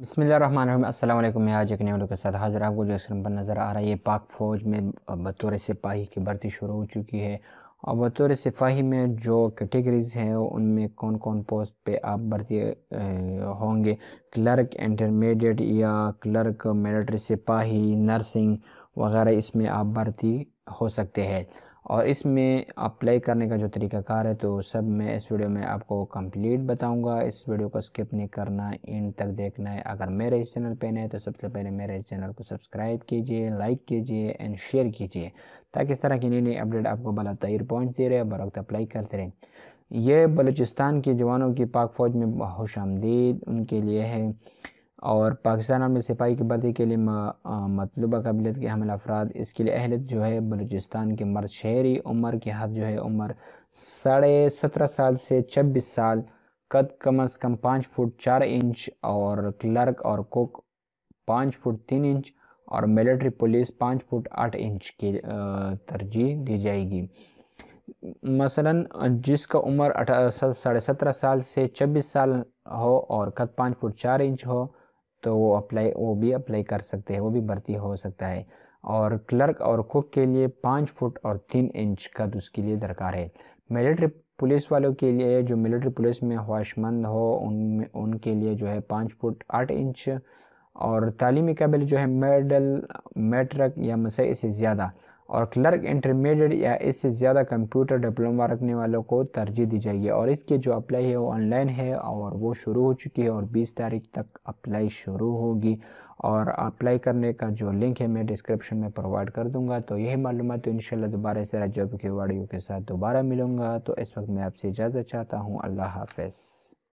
बसमिल अल्लाम मैं आज एक नए के साथ हाजिर आपको जो स्क्रीन पर नज़र आ रहा है ये पाक फ़ौज में बतौर सिपाही की भर्ती शुरू हो चुकी है और बतौर सिपाही में जो कैटेगरीज़ हैं उनमें कौन कौन पोस्ट पे आप भर्ती होंगे क्लर्क इंटरमीडिएट या क्लर्क मिलिट्री सिपाही नर्सिंग वगैरह इसमें आप भर्ती हो सकते हैं और इसमें अप्लाई करने का जो तरीकाकार है तो सब मैं इस वीडियो में आपको कंप्लीट बताऊंगा इस वीडियो को स्किप नहीं करना एंड तक देखना है अगर मेरे इस चैनल पर नए तो सबसे पहले मेरे इस चैनल को सब्सक्राइब कीजिए लाइक कीजिए एंड शेयर कीजिए ताकि इस तरह की नई नई अपडेट आपको बला तैर पहुँचते रहे बर वक्त अप्लाई करते रहें ये बलूचिस्तान के जवानों की पाक फ़ौज में खुश आमदीद उनके लिए है और पाकिस्तान आर्मी सिपाही की भर्ती के लिए मतलूबा कबिलियत के हमल अफराद इसके लिए अहलियत जो है बलूचिस्तान के मर्द शहरी उम्र की हद जो है उम्र साढ़े सत्रह साल से छब्बीस साल कद कम अज़ कम पाँच फुट चार इंच और क्लर्क और कुक पाँच फुट तीन इंच और मिलिट्री पुलिस पाँच फुट आठ इंच की तरजीह दी जाएगी मसलन जिसका उम्र साढ़े सत्रह साल से छब्बीस साल हो और कद पाँच फुट चार इंच हो तो वो अप्लाई वो भी अप्लाई कर सकते हैं वो भी भर्ती हो सकता है और क्लर्क और कुक के लिए पाँच फुट और तीन इंच कद तो उसके लिए दरकार है मिलिट्री पुलिस वालों के लिए जो मिलिट्री पुलिस में ख्वाहिशमंद हो उनमें उनके लिए जो है पाँच फुट आठ इंच और तालीमी काबिल जो है मेडल मेट्रक या मसई से ज़्यादा और क्लर्क इंटरमीडिएट या इससे ज़्यादा कंप्यूटर डिप्लोमा रखने वालों को तरजीह दी जाएगी और इसकी जो अप्लाई है वो ऑनलाइन है और वो शुरू हो चुकी है और 20 तारीख तक अप्लाई शुरू होगी और अप्लाई करने का जो लिंक है मैं डिस्क्रिप्शन में प्रोवाइड कर दूंगा तो यही मालूम तो इन दोबारा से राज्य के वाड़ियों के साथ दोबारा मिलूँगा तो इस वक्त मैं आपसे इजाज़त चाहता हूँ अल्लाह हाफ